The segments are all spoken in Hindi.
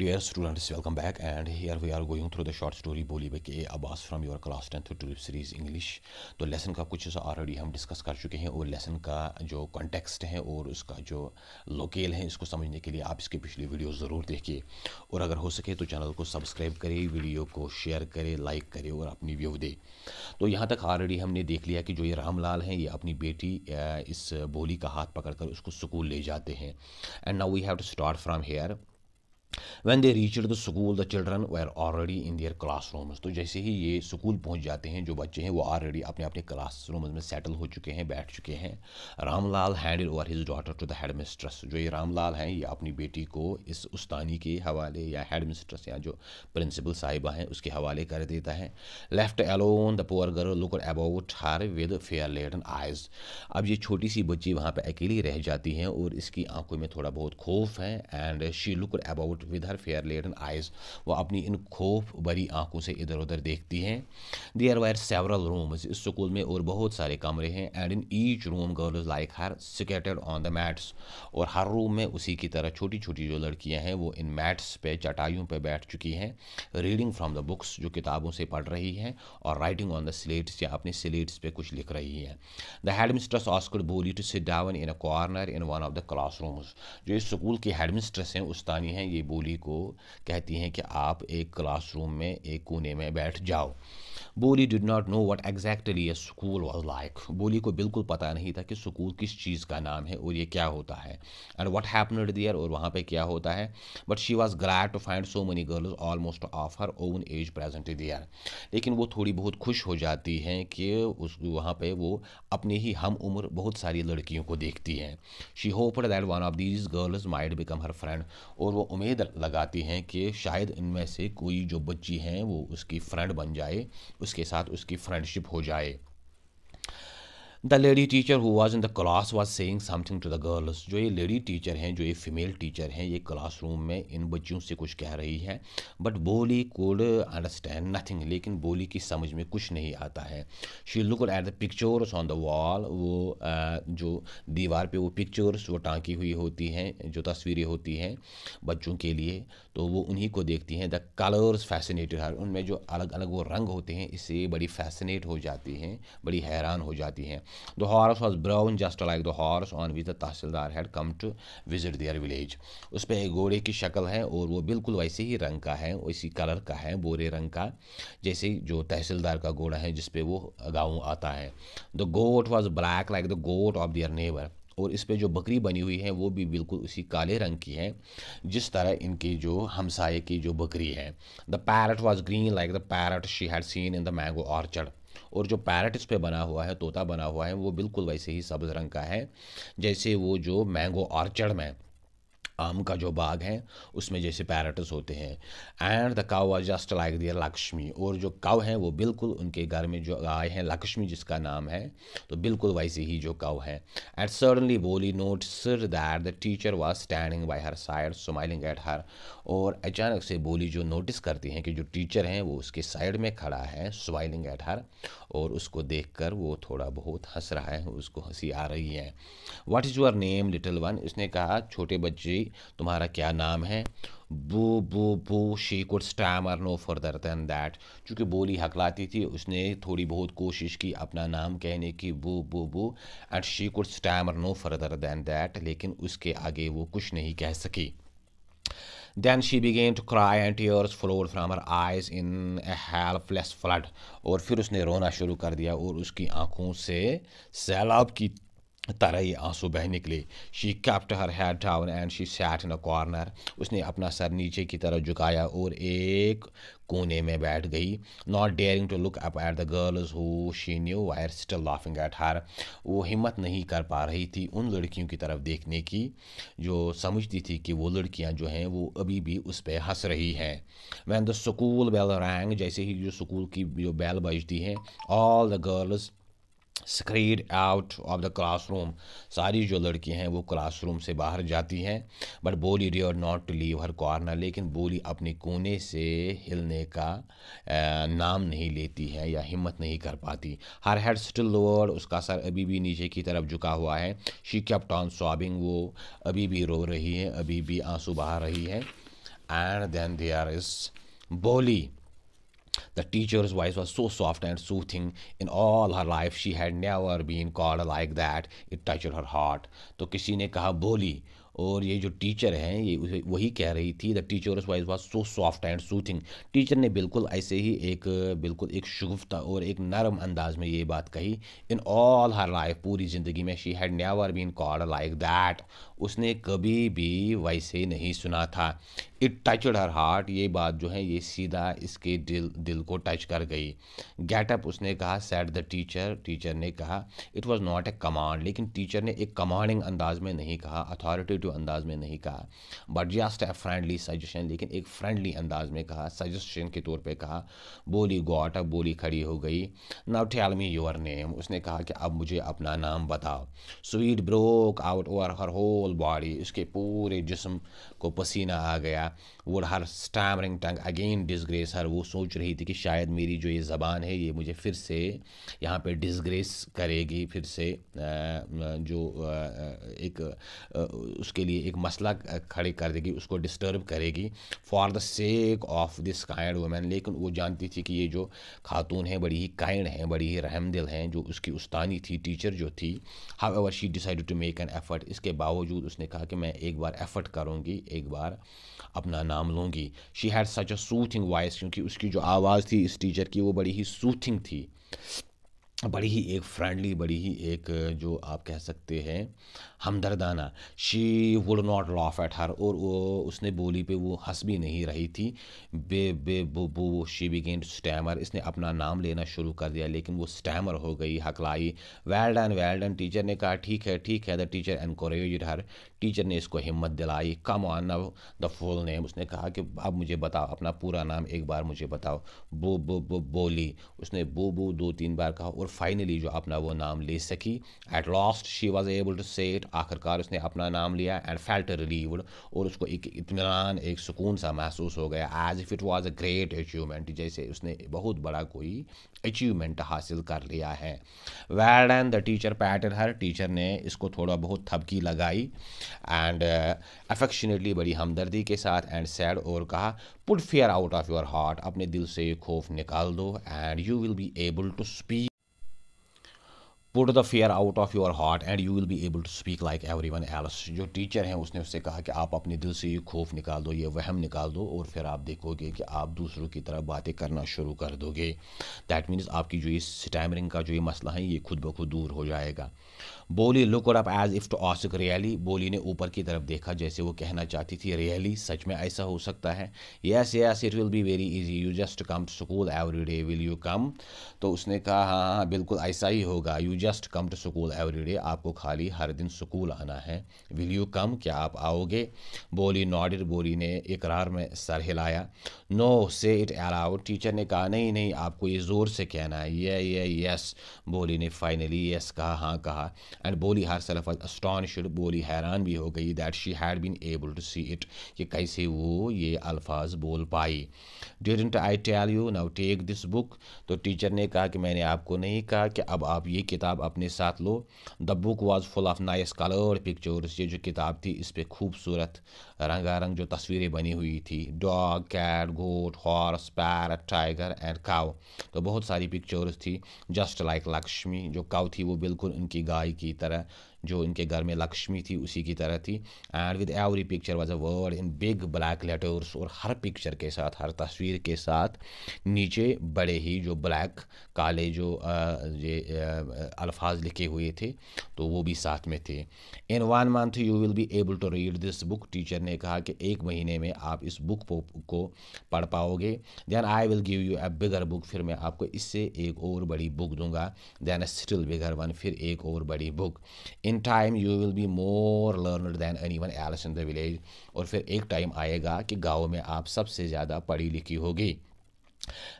Dear students, welcome back and here we are going through the short story Bholi by K Abbas from your class tenth two series English तो लेसन का कुछ हिस्सा ऑलरेडी हम डिस्कस कर चुके हैं और लेसन का जो कॉन्टेक्स्ट है और उसका जो लोकेल है इसको समझने के लिए आप इसके पिछली वीडियो ज़रूर देखिए और अगर हो सके तो चैनल को सब्सक्राइब करें वीडियो को शेयर करें लाइक करें और अपनी व्यू दें तो यहाँ तक ऑलरेडी हमने देख लिया कि जो ये रामलाल हैं ये अपनी बेटी इस बोली का हाथ पकड़ कर उसको स्कूल ले जाते हैं and now we have to start from here When they reached the school, the children already in their class classrooms. तो जैसे ही ये स्कूल पहुंच जाते हैं जो बच्चे हैं वो ऑलरेडी अपने अपने क्लासरूम्स में सेटल हो चुके हैं बैठ चुके हैं Ramlal hand over his daughter to the head mistress जो ये रामलाल हैं ये अपनी बेटी को इस उस्तानी के हवाले या हेड मिस्ट्रेस या जो प्रिंसिपल साहिबा हैं उसके हवाले कर देता है left alone the poor girl look about her with fear laden eyes अब ये छोटी सी बच्ची वहाँ पर अकेली रह जाती हैं और इसकी आंखों में थोड़ा बहुत खौफ है and she look about with her fear laden eyes वो अपनी इन खौफ भरी आंखों से इधर उधर देखती हैं देयर वायर सेवरल रूम्स इस स्कूल में और बहुत सारे कमरे हैं and in each room is like her seated on the mats और हर रूम में उसी की तरह छोटी छोटी जो लड़कियाँ हैं वो इन मैट्स पे चटाइयों पे बैठ चुकी हैं रीडिंग फ्राम द बुक्स जो किताबों से पढ़ रही हैं और राइटिंग ऑन द स्लेट्स या अपने स्लेट्स पर कुछ लिख रही हैं the head mistress asked Bholi to sit down in a corner in one of the class जो इस स्कूल की हेड मिस्ट्रेस हैं उस्तानी हैं ये बोली स्कूली को कहती हैं कि आप एक क्लासरूम में एक कोने में बैठ जाओ Bholi did not know what exactly school was like Bholi को बिल्कुल पता नहीं था कि स्कूल किस चीज़ का नाम है और ये क्या होता है एंड वट हैपनड दियर और वहाँ पर क्या होता है but she was glad to find so many girls almost of her own age present there लेकिन वो थोड़ी बहुत खुश हो जाती हैं कि उस वहाँ पर वो अपनी ही हम उम्र बहुत सारी लड़कियों को देखती हैं she hoped that one of these girls might become her friend और वो उम्मीद लगाती हैं कि शायद इनमें से कोई जो बच्ची हैं वो उसकी फ्रेंड बन जाए उसके साथ उसकी फ्रेंडशिप हो जाए the lady teacher who was in the class was saying something to the girls जो ये लेडी टीचर हैं जो ये फीमेल टीचर हैं ये क्लासरूम में इन बच्चियों से कुछ कह रही है बट बोली कोड अंडरस्टैंड नथिंग लेकिन बोली की समझ में कुछ नहीं आता है she look at the pictures on the wall वो आ, जो दीवार पे वो पिक्चर्स वो टाँकी हुई होती हैं जो तस्वीरें होती हैं बच्चों के लिए तो वो उन्हीं को देखती हैं द कलर्स फैसिनेटेड हर उनमें जो अलग अलग वो रंग होते हैं इससे बड़ी फैसिनेट हो जाती हैं बड़ी हैरान हो जाती हैं The horse was brown just like the horse on which the tehsildar had come to visit their village. उस पर एक घोड़े की शक्ल है और वो बिल्कुल वैसे ही रंग का है वैसी कलर का है बोरे रंग का जैसे जो तहसीलदार का घोड़ा है जिसपे वो गाँव आता है the goat was black like the goat of their neighbour और इस पर जो बकरी बनी हुई है वो भी बिल्कुल उसी काले रंग की है जिस तरह इनकी जो हमसाए की जो बकरी है the parrot was green like the parrot she had seen in the mango orchard और जो पैरट इस पर बना हुआ है तोता बना हुआ है वो बिल्कुल वैसे ही सब्ज़ रंग का है जैसे वो जो मैंगो ऑर्चर्ड में आम का जो बाग है उसमें जैसे पैरटस होते हैं and the cow are just like their Lakshmi और जो काउ हैं वो बिल्कुल उनके घर में जो आए हैं लक्ष्मी जिसका नाम है तो बिल्कुल वैसे ही जो काउ हैं at suddenly Bholi noticed that the teacher was standing by her side smiling at her और अचानक से बोली जो नोटिस करती हैं कि जो टीचर हैं वो उसके साइड में खड़ा है स्माइलिंग एट हर और उसको देख कर वो थोड़ा बहुत हंस रहा है उसको हंसी आ रही है what is your name little one इसने कहा छोटे बच्चे तुम्हारा क्या नाम है बो बो बो she could stammer no further than that चूँकि बोली हकलाती थी उसने थोड़ी बहुत कोशिश की अपना नाम कहने की बो बो बो and she could stammer no further than that लेकिन उसके आगे वो कुछ नहीं कह सकी then she began to cry and tears flowed from her eyes in a helpless flood और फिर उसने रोना शुरू कर दिया और उसकी आंखों से सैलाब की तराई आंसू बह निकले she kept her head down and she sat in a corner उसने अपना सर नीचे की तरफ झुकाया और एक कोने में बैठ गई not daring to look up at the girls who she knew were still laughing at her वो हिम्मत नहीं कर पा रही थी उन लड़कियों की तरफ देखने की जो समझती थी कि वो लड़कियां जो हैं वो अभी भी उस पर हंस रही हैं when the school bell rang जैसे ही जो स्कूल की जो बैल बजती हैं all the girls streamed out of the classroom सारी जो लड़कियां हैं वो क्लासरूम से बाहर जाती हैं बट बोली और not to leave her corner लेकिन बोली अपने कोने से हिलने का नाम नहीं लेती है या हिम्मत नहीं कर पाती हर हेड स्टिल लोअर उसका सर अभी भी नीचे की तरफ झुका हुआ है शी कैप्ट ऑन सॉबिंग वो अभी भी रो रही है अभी भी आंसू बहा रही है and then there is Bholi The teacher's voice was so soft and soothing. In all her life, she had never been called like that. It touched her heart. तो किसी ने कहा बोली और ये जो टीचर हैं ये वही कह रही थी the teacher's voice was so soft and soothing teacher ने बिल्कुल ऐसे ही एक बिल्कुल एक शगुफ्ता और एक नरम अंदाज में ये बात कही इन ऑल हर लाइफ पूरी ज़िंदगी में she had never been called like that उसने कभी भी वैसे नहीं सुना था इट टचड हर हार्ट ये बात जो है ये सीधा इसके दिल दिल को टच कर गई गेट अप उसने कहा सैड द टीचर टीचर ने कहा it was not a command लेकिन टीचर ने एक कमांडिंग अंदाज में नहीं कहा अथॉरिटेटिव अंदाज में नहीं कहा but just a friendly suggestion लेकिन एक फ्रेंडली अंदाज में कहा सजेशन के तौर पर कहा बोली गॉट अप बोली खड़ी हो गई now tell me your name उसने कहा कि अब मुझे अपना नाम बताओ sweat broke out over her whole whole body उसके पूरे जिसम को पसीना आ गया वो her stammering tongue again disgrace her वो सोच रही थी कि शायद मेरी जो ये ज़बान है ये मुझे फिर से यहाँ पे डिसग्रेस करेगी फिर से जो एक उसके लिए एक मसला खड़े कर देगी उसको डिस्टर्ब करेगी for the sake of this kind woman लेकिन वो जानती थी कि ये जो खातून है बड़ी ही काइंड हैं बड़ी ही रहमदिल हैं जो उसकी उस्तानी थी टीचर जो थी however she decided to make an effort इसके बावजूद बावजूद उसने कहा कि मैं एक बार एफ़र्ट करूँगी एक बार अपना नाम लूँगी she had such a soothing voice क्योंकि उसकी जो आवाज़ थी इस टीचर की वो बड़ी ही सूथिंग थी बड़ी ही एक फ्रेंडली बड़ी ही एक जो आप कह सकते हैं हमदर्दाना she would not laugh at her और वो उसने बोली पे वो हंस भी नहीं रही थी बे बे बो बो शी गेंट स्टैमर इसने अपना नाम लेना शुरू कर दिया लेकिन वो स्टैमर हो गई हकलाई well done well done teacher ने कहा ठीक है ठीक है the teacher encourage her teacher ने इसको हिम्मत दिलाई come on the full name उसने कहा कि अब मुझे बताओ अपना पूरा नाम एक बार मुझे बताओ बो बो बो बोली उसने बो बो दो तीन बार कहा और फाइनली जो अपना वो नाम ले सकी at last she was able to say आखिरकार उसने अपना नाम लिया एंड फेल्ट रिलीव्ड और उसको एक इतमान एक सुकून सा महसूस हो गया as if it was a great achievement जैसे उसने बहुत बड़ा कोई अचीवमेंट हासिल कर लिया है वैड and the teacher patted her teacher ने इसको थोड़ा बहुत थपकी लगाई एंड अफेक्शनेटली uh, बड़ी हमदर्दी के साथ एंड सैड और कहा put fear out of your heart अपने दिल से खौफ निकाल दो and you will be able to speak put the fear out of your heart and you will be able to speak like everyone else जो टीचर हैं उसने उससे कहा कि आप अपने दिल से ये खौफ निकाल दो ये वहम निकाल दो और फिर आप देखोगे कि आप दूसरों की तरफ बातें करना शुरू कर दोगे दैट मीन्स आपकी जो ये स्टैमरिंग का जो ये मसला है ये खुद ब खुद दूर हो जाएगा Bholi look up as if to ask really Bholi ने ऊपर की तरफ देखा जैसे वो कहना चाहती थी रियली सच में ऐसा हो सकता है yes yes it will be very easy you just come to school every day will you come तो उसने कहा हाँ हाँ बिल्कुल ऐसा ही होगा you just come to school every day आपको खाली हर दिन स्कूल आना है विल यू कम क्या आप आओगे बोली नॉडिड बोली ने इकरार में सर हिलाया नो से इट अलाउड टीचर ने कहा नहीं नहीं आपको ये ज़ोर से कहना है ये ये यस बोली ने फाइनली यस कहा हाँ कहा एंड बोली हर सेल्फ वॉज अस्टॉनिश बोली हैरान भी हो गई that she had been able to see it कि कैसे वो ये अल्फाज बोल पाई didn't I tell you now take this book तो टीचर ने कहा कि मैंने आपको नहीं कहा कि अब आप ये किताब अपने साथ लो the book was full of nice coloured pictures ये जो किताब थी इस पर खूबसूरत रंगारंग जो तस्वीरें बनी हुई थी dog cat goat horse parrot tiger and cow तो बहुत सारी पिक्चर्स थी जस्ट लाइक लक्ष्मी जो काउ थी वो बिल्कुल उनकी गाय की 聞いたら जो इनके घर में लक्ष्मी थी उसी की तरह थी and with every picture was a word in big black letters और हर पिक्चर के साथ हर तस्वीर के साथ नीचे बड़े ही जो ब्लैक काले जो ये अल्फाज लिखे हुए थे तो वो भी साथ में थे in one month you will be able to read this book teacher ने कहा कि एक महीने में आप इस बुक को पढ़ पाओगे then I will give you a bigger book फिर मैं आपको इससे एक और बड़ी बुक दूंगा दैन स्टिल बिगर वन फिर एक और बड़ी book in time you will be more more than anyone else in the और फिर एक टाइम आएगा कि गाँव में आप सबसे ज़्यादा पढ़ी लिखी होगी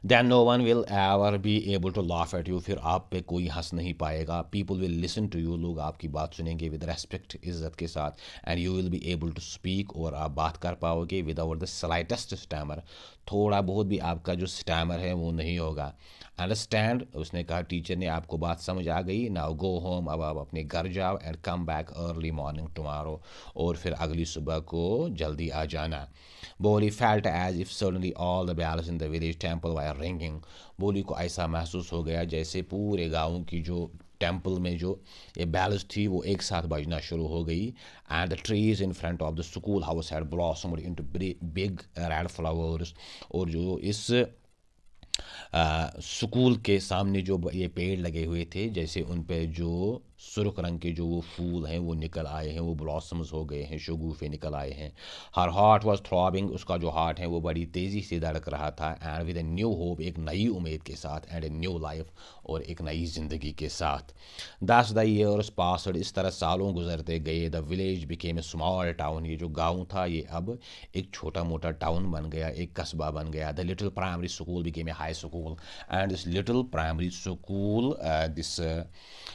then no one will ever be able to laugh at you फिर आप पे कोई हंस नहीं पाएगा people will listen to you लोग आपकी बात सुनेंगे विद रेस्पेक्ट इज़्ज़त के साथ and you will be able to speak और आप बात कर पाओगे विदाउट द स्लाइटेस्ट स्टैमर थोड़ा बहुत भी आपका जो स्टैमर है वो नहीं होगा अंडरस्टैंड उसने कहा टीचर ने आपको बात समझ आ गई नाउ गो होम अब आप अपने घर जाओ and come back early morning tomorrow और फिर अगली सुबह को जल्दी आ जाना Bholi felt as if suddenly all the bells in the village temple were ringing Bholi को ऐसा महसूस हो गया जैसे पूरे गाँव की जो टेम्पल में जो ये बैल्स थी वो एक साथ बजना शुरू हो गई and the trees in front of the school house had blossom into big red flowers और जो इस स्कूल के सामने जो ये पेड़ लगे हुए थे जैसे उन पे जो सुर्ख रंग के जो वो फूल हैं वो निकल आए हैं वो ब्लॉसम्स हो गए हैं शगुफे निकल आए हैं हर हार्ट वॉज थ्रॉबिंग उसका जो हार्ट है वो बड़ी तेज़ी से धड़क रहा था and with a new hope एक नई उम्मीद के साथ एंड ए न्यू लाइफ और एक नई ज़िंदगी के साथ दस द ईयर्स पासड इस तरह सालों गुजरते गए the village became a small town ये जो गाँव था ये अब एक छोटा मोटा टाउन बन गया एक कस्बा बन गया the little primary school became a high school and this little primary school this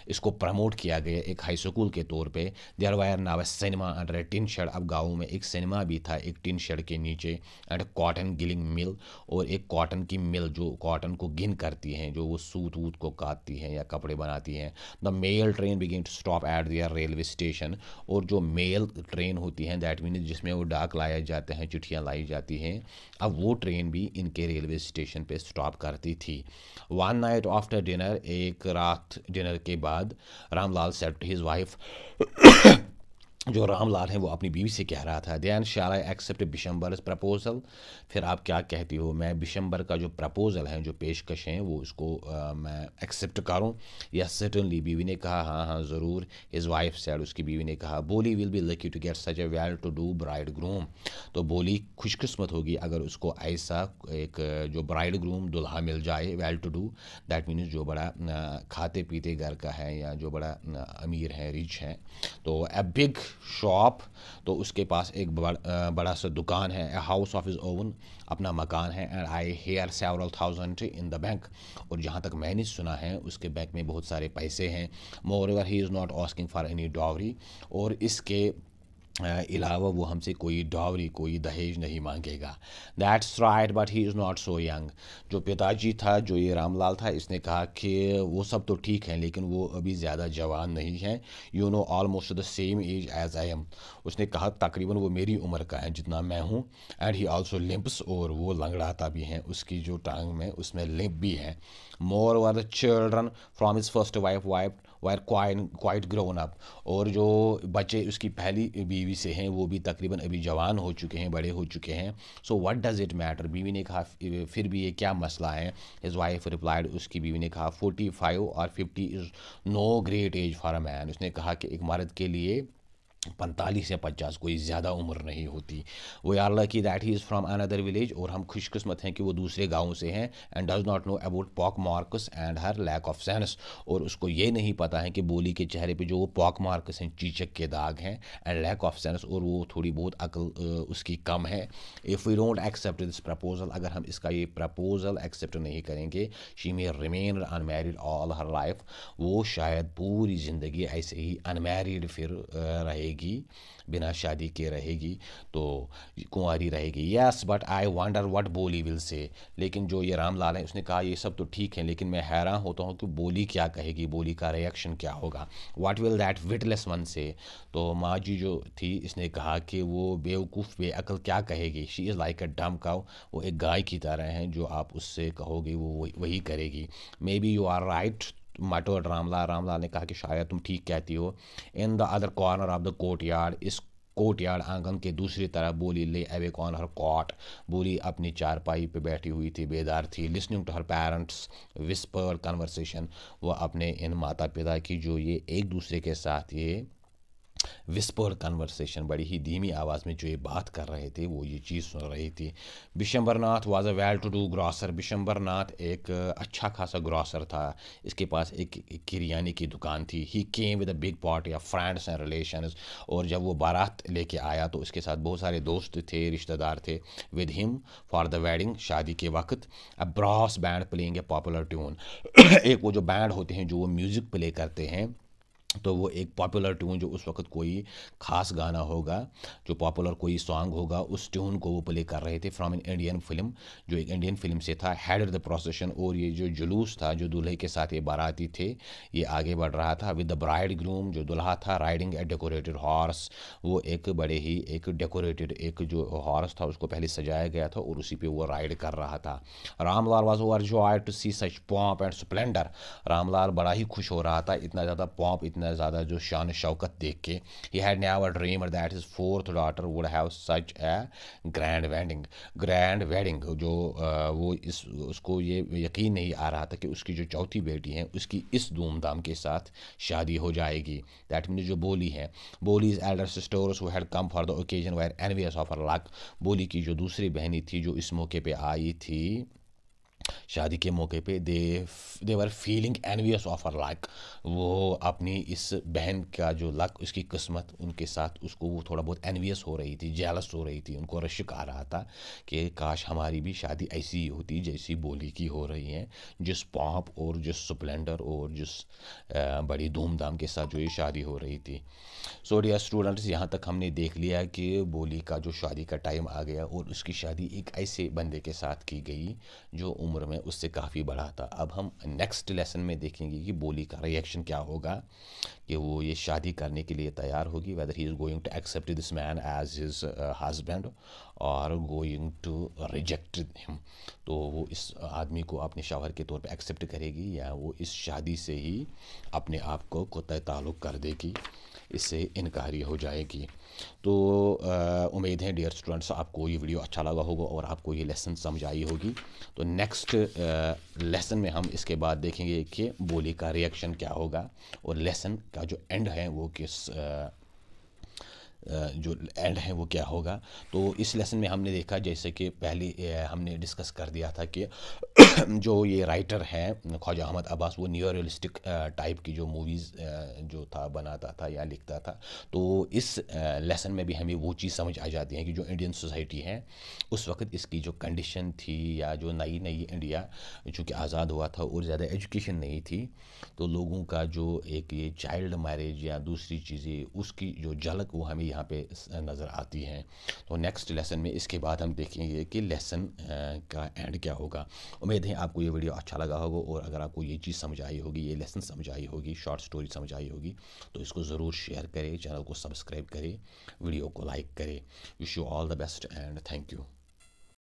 इसको प्रमोट किया गया एक हाई स्कूल के तौर पे there were now cinema under a tin shed अब गाँव में एक सिनेमा भी था एक टिन शेड के नीचे एंड कॉटन गिलिंग मिल और एक कॉटन की मिल जो कॉटन को गिन करती हैं जो वो सूत वूत को काटती हैं या कपड़े बनाती हैं the mail train began to stop at their railway station और जो मेल ट्रेन होती हैं दैट मीन जिसमें वो डाक लाए जाते हैं चिट्ठियाँ लाई जाती हैं अब वो ट्रेन भी इनके रेलवे स्टेशन पर स्टॉप करती थी वन नाइट आफ्टर डिनर एक रात डिनर के बाद Ram Ramlal said to his wife. जो रामलाल हैं वो अपनी बीवी से कह रहा था दैन शार आई एक्सेप्ट बिशम्बर प्रपोज़ल फिर आप क्या कहती हो मैं बिशंबर का जो प्रपोज़ल है जो पेशकश हैं वो उसको आ, मैं एक्सेप्ट करूं या सर्टनली बीवी ने कहा हाँ हाँ ज़रूर इज़ वाइफ सैड उसकी बीवी ने कहा Bholi will be lucky to get such a well to do bridegroom तो बोली खुशकस्मत होगी अगर उसको ऐसा एक जो ब्राइड ग्रूम दुल्हा मिल जाए well to do that means जो बड़ा खाते पीते घर का है या जो बड़ा अमीर है रिच है तो ए बिग शॉप तो उसके पास एक बड़, बड़ा सा दुकान है हाउस ऑफ इज़ ओवन अपना मकान है and I hear several thousand in the bank और जहाँ तक मैंने सुना है उसके बैंक में बहुत सारे पैसे हैं moreover he is not asking for any dowry और इसके अलावा वो हमसे कोई डावरी कोई दहेज नहीं मांगेगा that's right but he is not so young जो पिताजी था जो ये रामलाल था इसने कहा कि वो सब तो ठीक हैं लेकिन वो अभी ज़्यादा जवान नहीं हैं you know almost the same age as I am उसने कहा तकरीबन वो मेरी उम्र का है जितना मैं हूँ एंड ही ऑल्सो लिम्प्स और वो लंगड़ाता भी हैं उसकी जो टांग में उसमें लिम्प भी है moreover the children from his first wife wife were क्वाइन क्वाइट ग्रोन अप और जो बच्चे उसकी पहली बीवी से हैं वो भी तकरीबन अभी जवान हो चुके हैं बड़े हो चुके हैं so what does it matter बीवी ने कहा फिर भी ये क्या मसला है इज़ वाइफ रिप्लाइड उसकी बीवी ने कहा फोर्टी फाइव और fifty is no great age for a man उसने कहा कि एक मर्द के लिए पैंतालीस या पचास कोई ज़्यादा उम्र नहीं होती वो यार lucky that he is from another village और हम खुशकस्मत हैं कि वो दूसरे गाँव से हैं and does not know about pock marks and her lack of sense और उसको ये नहीं पता है कि बोली के चेहरे पे जो वो पॉक मार्क्स हैं चीचक के दाग हैं एंड लैक ऑफ सेंस और वो थोड़ी बहुत अकल उसकी कम है if we don't accept this proposal अगर हम इसका ये प्रपोज़ल एक्सेप्ट नहीं करेंगे she may remain unmarried all her life वो शायद पूरी ज़िंदगी ऐसे ही अनमेरिड फिर रहेगी रहेगी बिना शादी के रहेगी तो कुंवारी रहेगी yes but I wonder what Bholi will say लेकिन जो ये रामलाल है उसने कहा ये सब तो ठीक है लेकिन मैं हैरान होता हूँ कि बोली क्या कहेगी बोली का रिएक्शन क्या होगा what will that witless one say तो माँ जी जो थी इसने कहा कि वो बेवकूफ़ बेअकल क्या कहेगी शी इज़ लाइक अ डम काउ वो एक गाय की तरह है जो आप उससे कहोगे वो वही करेगी may be you are right मटोर रामलाल रामलाल ने कहा कि शायद तुम ठीक कहती हो in the other corner of the courtyard इस कोर्ट यार्ड आंगन के दूसरी तरफ बोली ले अवे कॉन हर कॉट बोली अपनी चारपाई पे बैठी हुई थी बेदार थी listening to her parents whisper conversation वह अपने इन माता पिता की जो ये एक दूसरे के साथ ये विस्पर कन्वर्सेशन बड़ी ही धीमी आवाज़ में जो ये बात कर रहे थे वो ये चीज़ सुन रही थी Bishambar Nath was a well to do grocer Bishambar Nath एक अच्छा खासा ग्रॉसर था इसके पास एक, किरियाने किरियानी की दुकान थी he came with a big party या फ्रेंड्स एंड रिलेशन और जब वो बारात लेके आया तो उसके साथ बहुत सारे दोस्त थे रिश्तेदार थे with him for the wedding शादी के वक्त a brass band playing a popular tune एक वो जो बैंड होते हैं जो वो म्यूज़िक प्ले करते हैं तो वो एक पॉपुलर ट्यून जो उस वक्त कोई ख़ास गाना होगा जो पॉपुलर कोई सॉन्ग होगा उस ट्यून को वो प्ले कर रहे थे फ्रॉम एन इंडियन फिल्म जो एक इंडियन फिल्म से था हेड ऑफ द प्रोसेशन और ये जो जुलूस था जो दूल्हे के साथ ये बाराती थे ये आगे बढ़ रहा था विद द ब्राइड ग्रूम जो दूल्हा था राइडिंग ए डेकोरेटेड हॉर्स वो एक बड़े ही एक डेकोरेटेड एक जो हॉर्स था उसको पहले सजाया गया था और उसी पर वो राइड कर रहा था Ramlal was overjoyed to see such pomp and splendour Ramlal बड़ा ही खुश हो रहा था इतना ज़्यादा पॉम्प इतना इतना ज़्यादा जो शान शौकत देख के ही हैड ने आवर ड्रीम और that his fourth daughter would have such a grand wedding grand wedding जो आ, वो इस उसको ये यकीन नहीं आ रहा था कि उसकी जो चौथी बेटी है उसकी इस धूमधाम के साथ शादी हो जाएगी दैट मीन जो बोली है बोली इज़ एल्डर सिस्टर्स वो had come for the occasion were envious of our luck Boli की जो दूसरी बहनी थी जो इस मौके पर आई थी शादी के मौके पे they they were feeling envious of our luck वो अपनी इस बहन का जो लक उसकी किस्मत उनके साथ उसको वो थोड़ा बहुत एनवियस हो रही थी जेलस हो रही थी उनको रश्क आ रहा था कि काश हमारी भी शादी ऐसी ही होती जैसी बोली की हो रही है जिस पॉप और जिस स्पलेंडर और जिस बड़ी धूमधाम के साथ जो ये शादी हो रही थी सो डियर स्टूडेंट्स यहाँ तक हमने देख लिया कि बोली का जो शादी का टाइम आ गया और उसकी शादी एक ऐसे बंदे के साथ की गई जो उम्र उम्र में उससे काफ़ी बड़ा था अब हम नेक्स्ट लेसन में देखेंगे कि बोली का रिएक्शन क्या होगा कि वो ये शादी करने के लिए तैयार होगी whether he is going to accept this man as his husband और गोइंग टू रिजेक्ट हिम तो वो इस आदमी को अपने शौहर के तौर पे एक्सेप्ट करेगी या वो इस शादी से ही अपने आप को ताल्लुक़ कर देगी इससे इनकारी हो जाएगी तो उम्मीद है डियर स्टूडेंट्स आपको ये वीडियो अच्छा लगा होगा और आपको ये लेसन समझ आई होगी तो नेक्स्ट लेसन में हम इसके बाद देखेंगे कि बोली का रिएक्शन क्या होगा और लेसन का जो एंड है वो किस आ, जो एंड है वो क्या होगा तो इस लेसन में हमने देखा जैसे कि पहले हमने डिस्कस कर दिया था कि जो ये राइटर हैं ख्वाजा अहमद अब्बास वो न्यू रियलिस्टिक टाइप की जो मूवीज़ जो था बनाता था या लिखता था तो इस लेसन में भी हमें वो चीज़ समझ आ जाती है कि जो इंडियन सोसाइटी है उस वक्त इसकी जो कंडीशन थी या जो नई नई इंडिया चूँकि आज़ाद हुआ था और ज़्यादा एजुकेशन नहीं थी तो लोगों का जो एक ये चाइल्ड मैरिज या दूसरी चीज़ें उसकी जो झलक वो हमें यहाँ पे नज़र आती हैं तो नेक्स्ट लेसन में इसके बाद हम देखेंगे कि लेसन का एंड क्या होगा उम्मीद है आपको ये वीडियो अच्छा लगा होगा और अगर आपको ये चीज़ समझ आई होगी ये लेसन समझ आई होगी शॉर्ट स्टोरी समझ आई होगी तो इसको ज़रूर शेयर करें चैनल को सब्सक्राइब करें वीडियो को लाइक करें wish you all the best and thank you